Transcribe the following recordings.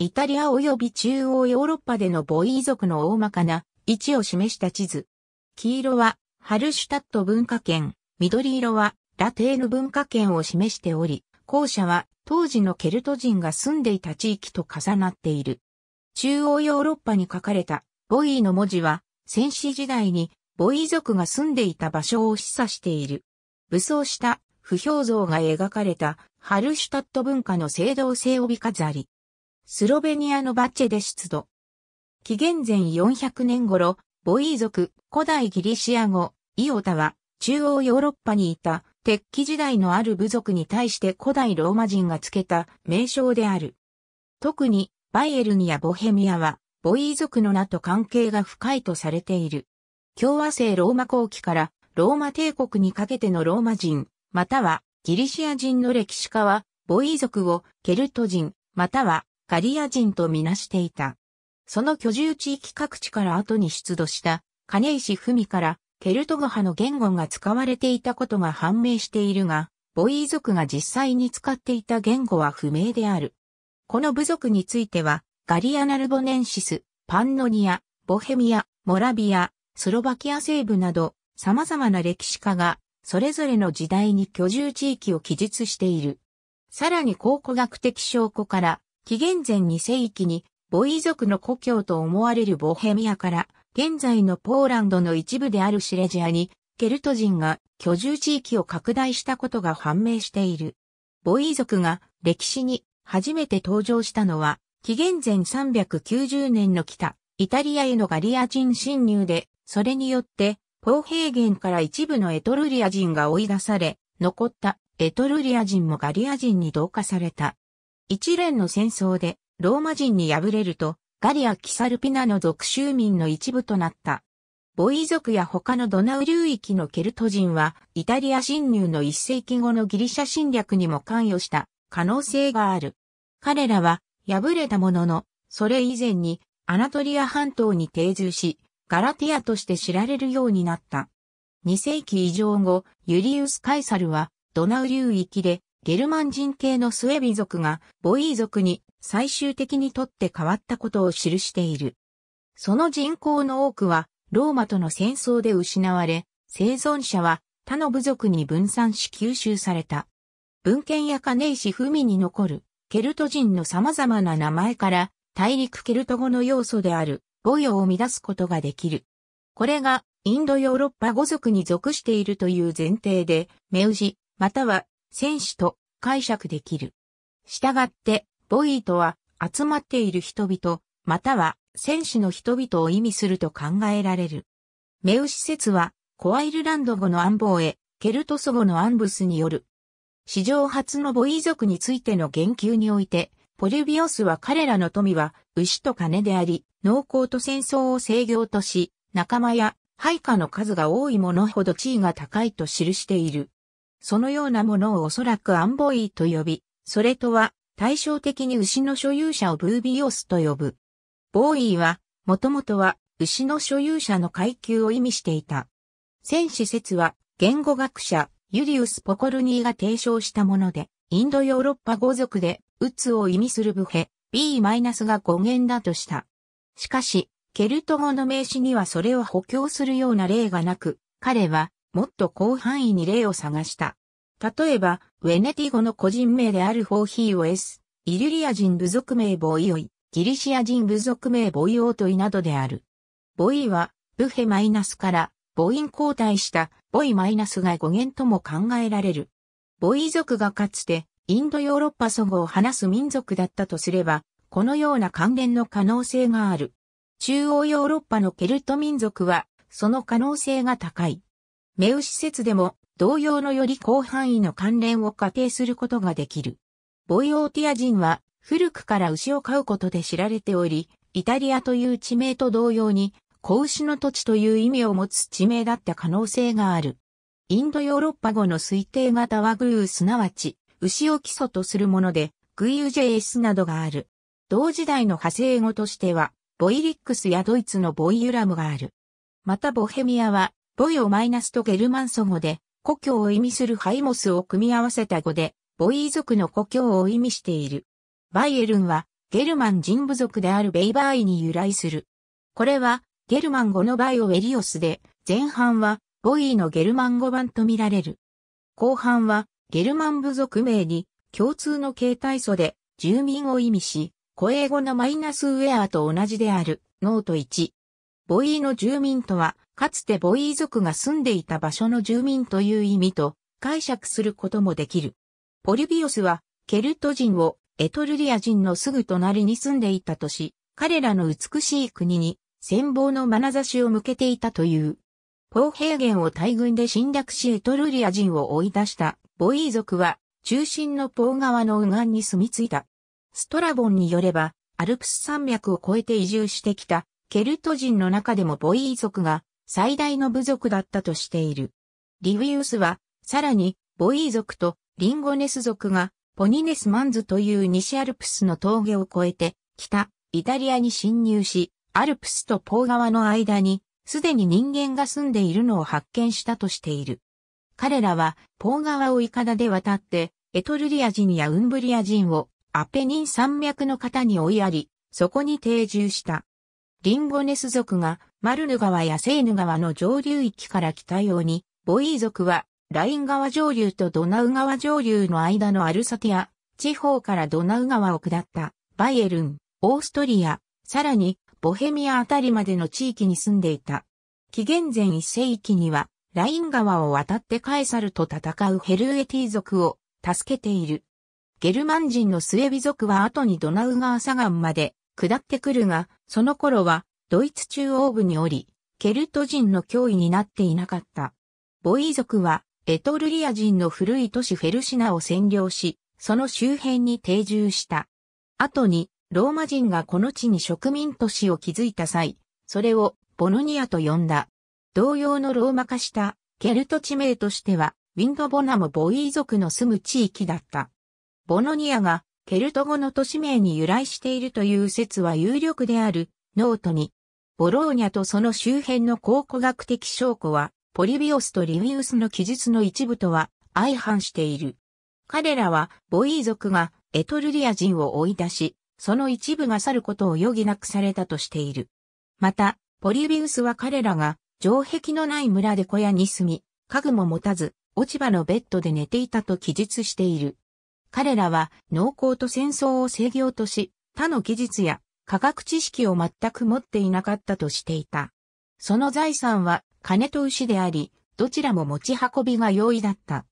イタリア及び中央ヨーロッパでのボイ族の大まかな位置を示した地図。黄色はハルシュタット文化圏、緑色はラテーヌ文化圏を示しており、後者は当時のケルト人が住んでいた地域と重なっている。中央ヨーロッパに書かれたボイの文字は戦死時代にボイ族が住んでいた場所を示唆している。武装した不評像が描かれたハルシュタット文化の正当性帯飾り。スロベニアのバッチェで出土。紀元前400年頃、ボイー族、古代ギリシア語、イオタは、中央ヨーロッパにいた、鉄器時代のある部族に対して古代ローマ人が付けた名称である。特に、バイエルニやボヘミアは、ボイー族の名と関係が深いとされている。共和制ローマ後期からローマ帝国にかけてのローマ人、またはギリシア人の歴史家は、ボイー族をケルト人、またはガリア人とみなしていた。その居住地域各地から後に出土した金石文からケルト語派の言語が使われていたことが判明しているが、ボイ族が実際に使っていた言語は不明である。この部族については、ガリアナルボネンシス、パンノニア、ボヘミア、モラビア、スロバキア西部など、様々な歴史家が、それぞれの時代に居住地域を記述している。さらに考古学的証拠から、紀元前2世紀にボイ族の故郷と思われるボヘミアから現在のポーランドの一部であるシレジアにケルト人が居住地域を拡大したことが判明している。ボイ族が歴史に初めて登場したのは紀元前390年の北イタリアへのガリア人侵入でそれによってポー平原から一部のエトルリア人が追い出され残ったエトルリア人もガリア人に同化された。一連の戦争でローマ人に敗れると、ガリア・キサルピナの属州民の一部となった。ボイ族や他のドナウ流域のケルト人は、イタリア侵入の一世紀後のギリシャ侵略にも関与した可能性がある。彼らは敗れたものの、それ以前にアナトリア半島に定住し、ガラティアとして知られるようになった。2世紀以上後、ユリウス・カイサルはドナウ流域でゲルマン人系のスウェビ族がボイー族に最終的にとって変わったことを記している。その人口の多くはローマとの戦争で失われ、生存者は他の部族に分散し吸収された。文献やカネイシフミに残るケルト人の様々な名前から大陸ケルト語の要素であるボヨを生み出すことができる。これがインドヨーロッパ語族に属しているという前提で、メウジ、または選手と解釈できる。したがって、ボイーとは集まっている人々、または戦士の人々を意味すると考えられる。メウシ説は、コアイルランド語の暗号へ、ケルトソ語のアンブスによる。史上初のボイ族についての言及において、ポルビオスは彼らの富は牛と金であり、農耕と戦争を制御とし、仲間や配下の数が多いものほど地位が高いと記している。そのようなものをおそらくアンボイと呼び、それとは対照的に牛の所有者をブービオスと呼ぶ。ボーイは、もともとは牛の所有者の階級を意味していた。戦士説は、言語学者、ユリウス・ポコルニーが提唱したもので、インドヨーロッパ語族で、鬱を意味する部ヘ、B- が語源だとした。しかし、ケルト語の名詞にはそれを補強するような例がなく、彼は、もっと広範囲に例を探した。例えば、ウェネティ語の個人名であるフォーヒーオエス、イリュリア人部族名ボイオイ、ギリシア人部族名ボイオートイなどである。ボイは、ブヘマイナスから、イン交代したボイマイナスが語源とも考えられる。ボイ族がかつて、インドヨーロッパ祖語を話す民族だったとすれば、このような関連の可能性がある。中央ヨーロッパのケルト民族は、その可能性が高い。メウ施設でも同様のより広範囲の関連を仮定することができる。ボイオーティア人は古くから牛を飼うことで知られており、イタリアという地名と同様に、子牛の土地という意味を持つ地名だった可能性がある。インドヨーロッパ語の推定型はグーすなわち、牛を基礎とするもので、グイウジェイスなどがある。同時代の派生語としては、ボイリックスやドイツのボイユラムがある。またボヘミアはボイをマイナスとゲルマンソ語で、故郷を意味するハイモスを組み合わせた語で、ボイー族の故郷を意味している。バイエルンは、ゲルマン人部族であるベイバーイに由来する。これは、ゲルマン語のバイオエリオスで、前半は、ボイーのゲルマン語版と見られる。後半は、ゲルマン部族名に、共通の形態素で、住民を意味し、古英語のマイナスウェアと同じである、ノート1。ボイーの住民とは、かつてボイー族が住んでいた場所の住民という意味と解釈することもできる。ポリビオスはケルト人をエトルリア人のすぐ隣に住んでいたとし、彼らの美しい国に戦望の眼差しを向けていたという。ポー平原を大軍で侵略しエトルリア人を追い出したボイー族は中心のポー川の右岸に住み着いた。ストラボンによればアルプス山脈を越えて移住してきたケルト人の中でもボイー族が最大の部族だったとしている。リウィウスは、さらに、ボイー族とリンゴネス族が、ポニネスマンズという西アルプスの峠を越えて、北、イタリアに侵入し、アルプスとポー川の間に、すでに人間が住んでいるのを発見したとしている。彼らは、ポー川をイカダで渡って、エトルリア人やウンブリア人を、アペニン山脈の方に追いやり、そこに定住した。リンゴネス族がマルヌ川やセーヌ川の上流域から来たように、ボイー族は、ライン川上流とドナウ川上流の間のアルサティア、地方からドナウ川を下った、バイエルン、オーストリア、さらに、ボヘミアあたりまでの地域に住んでいた。紀元前1世紀には、ライン川を渡ってカエサルと戦うヘルエティ族を助けている。ゲルマン人のスエビ族は後にドナウ川左岸まで下ってくるが、その頃はドイツ中央部におり、ケルト人の脅威になっていなかった。ボイ族は、エトルリア人の古い都市フェルシナを占領し、その周辺に定住した。後に、ローマ人がこの地に植民都市を築いた際、それをボノニアと呼んだ。同様のローマ化したケルト地名としては、ウィンドボナムボイ族の住む地域だった。ボノニアがケルト語の都市名に由来しているという説は有力であるノートに、ボローニャとその周辺の考古学的証拠は、ポリビオスとリビウスの記述の一部とは相反している。彼らは、ボイー族がエトルリア人を追い出し、その一部が去ることを余儀なくされたとしている。また、ポリビウスは彼らが、城壁のない村で小屋に住み、家具も持たず、落ち葉のベッドで寝ていたと記述している。彼らは、農耕と戦争を制御とし、他の技術や科学知識を全く持っていなかったとしていた。その財産は金と牛であり、どちらも持ち運びが容易だった。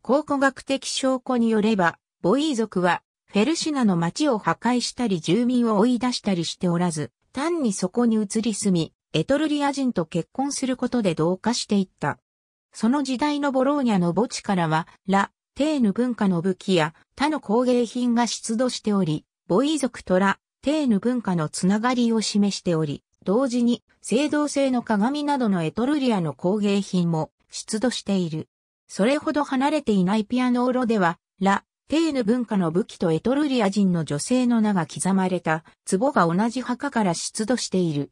考古学的証拠によれば、ボイー族はフェルシナの町を破壊したり住民を追い出したりしておらず、単にそこに移り住み、エトルリア人と結婚することで同化していった。その時代のボローニャの墓地からは、ラ、テーヌ文化の武器や他の工芸品が出土しており、ボイー族とラ、テーヌ文化のつながりを示しており、同時に、青銅製の鏡などのエトルリアの工芸品も出土している。それほど離れていないピアノーロでは、ラ・テーヌ文化の武器とエトルリア人の女性の名が刻まれた壺が同じ墓から出土している。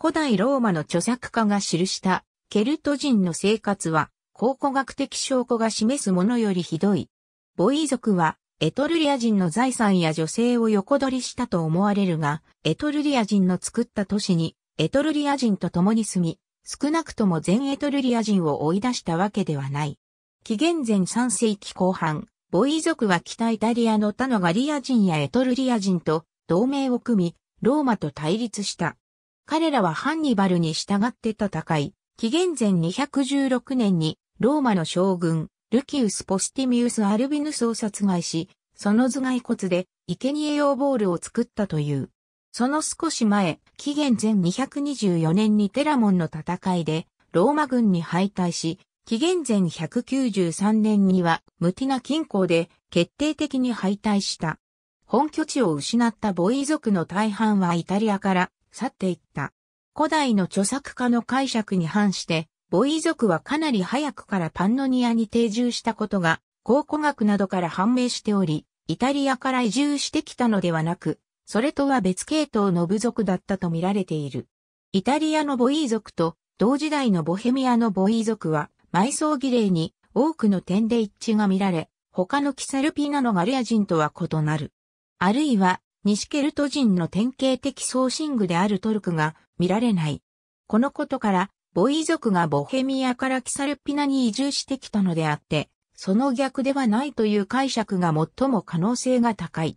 古代ローマの著作家が記したケルト人の生活は考古学的証拠が示すものよりひどい。ボイ族はエトルリア人の財産や女性を横取りしたと思われるが、エトルリア人の作った都市に、エトルリア人と共に住み、少なくとも全エトルリア人を追い出したわけではない。紀元前3世紀後半、ボイ族は北イタリアの他のガリア人やエトルリア人と同盟を組み、ローマと対立した。彼らはハンニバルに従って戦い、紀元前216年にローマの将軍、ルキウス・ポスティミウス・アルビヌスを殺害し、その頭蓋骨で生贄用ボールを作ったという。その少し前、紀元前224年にテラモンの戦いで、ローマ軍に敗退し、紀元前193年にはムティナ近郊で決定的に敗退した。本拠地を失ったボイ族の大半はイタリアから去っていった。古代の著作家の解釈に反して、ボイ族はかなり早くからパンノニアに定住したことが、考古学などから判明しており、イタリアから移住してきたのではなく、それとは別系統の部族だったと見られている。イタリアのボイ族と同時代のボヘミアのボイ族は埋葬儀礼に多くの点で一致が見られ、他のキサルピナのガリア人とは異なる。あるいは、西ケルト人の典型的送信具であるトルクが見られない。このことから、ボイ族がボヘミアからキサルピナに移住してきたのであって、その逆ではないという解釈が最も可能性が高い。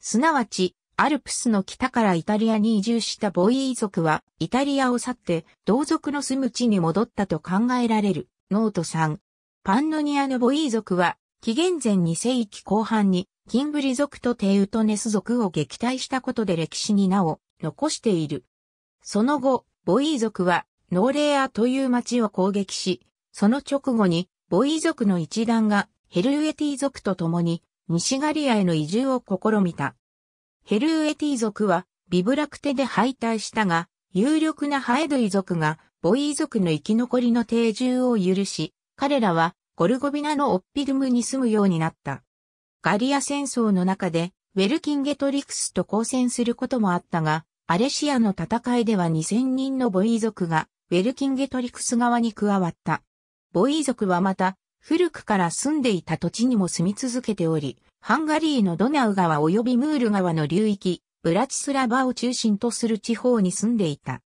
すなわち、アルプスの北からイタリアに移住したボイー族は、イタリアを去って、同族の住む地に戻ったと考えられる。ノート3。パンノニアのボイー族は、紀元前2世紀後半に、キンブリ族とテウトネス族を撃退したことで歴史に名を残している。その後、ボイー族はノーレアという町を攻撃し、その直後にボイ族の一団がヘルウエティ族と共に西ガリアへの移住を試みた。ヘルウエティ族はビブラクテで敗退したが、有力なハエドイ族がボイ族の生き残りの定住を許し、彼らはゴルゴビナのオッピルムに住むようになった。ガリア戦争の中でウェルキンゲトリクスと交戦することもあったが、アレシアの戦いでは2000人のボイ族がウェルキンゲトリクス側に加わった。ボイー族はまた、古くから住んでいた土地にも住み続けており、ハンガリーのドナウ川及びムール川の流域、ブラチスラバを中心とする地方に住んでいた。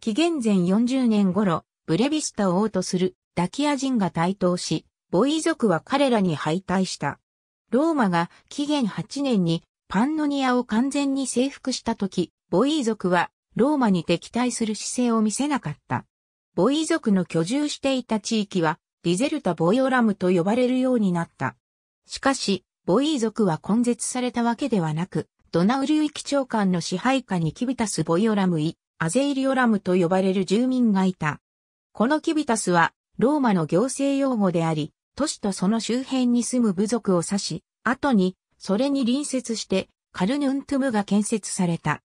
紀元前40年頃、ブレビスタを王とするダキア人が台頭し、ボイ族は彼らに敗退した。ローマが紀元8年にパンノニアを完全に征服した時、ボイ族はローマに敵対する姿勢を見せなかった。ボイ族の居住していた地域は、リゼルタ・ボイオラムと呼ばれるようになった。しかし、ボイ族は根絶されたわけではなく、ドナウ流域長官の支配下にキビタス・ボイオラムイ、アゼイリオラムと呼ばれる住民がいた。このキビタスは、ローマの行政用語であり、都市とその周辺に住む部族を指し、後に、それに隣接して、カルヌントゥムが建設された。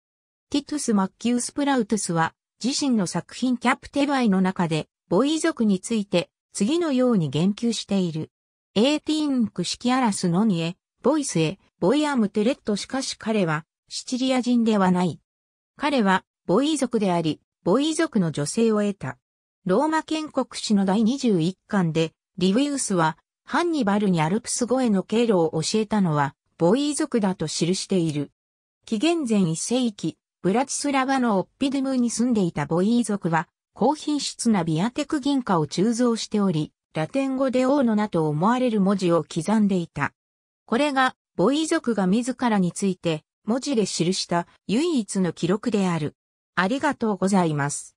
ティトゥス・マッキュース・プラウトゥスは、自身の作品キャプテバイの中で、ボイ族について、次のように言及している。エーティンク式アラスノニエ、ボイスへ、ボイアムテレットしかし彼は、シチリア人ではない。彼は、ボイ族であり、ボイ族の女性を得た。ローマ建国史の第21巻で、リウィウスは、ハンニバルにアルプス越えの経路を教えたのは、ボイ族だと記している。紀元前1世紀、ブラチスラバのオッピドゥムに住んでいたボイー族は、高品質なビアテク銀貨を鋳造しており、ラテン語で王の名と思われる文字を刻んでいた。これが、ボイ族が自らについて、文字で記した唯一の記録である。ありがとうございます。